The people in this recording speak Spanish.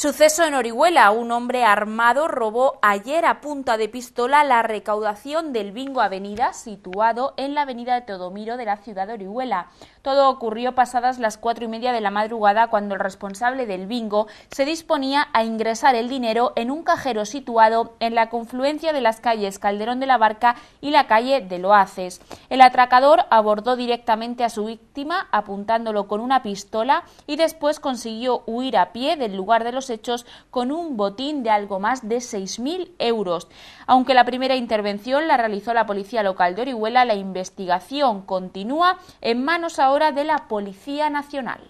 Suceso en Orihuela. Un hombre armado robó ayer a punta de pistola la recaudación del Bingo Avenida, situado en la avenida de Teodomiro de la ciudad de Orihuela. Todo ocurrió pasadas las cuatro y media de la madrugada cuando el responsable del bingo se disponía a ingresar el dinero en un cajero situado en la confluencia de las calles Calderón de la Barca y la calle de Loaces. El atracador abordó directamente a su víctima apuntándolo con una pistola y después consiguió huir a pie del lugar de los hechos con un botín de algo más de 6.000 euros. Aunque la primera intervención la realizó la Policía Local de Orihuela, la investigación continúa en manos ahora de la Policía Nacional.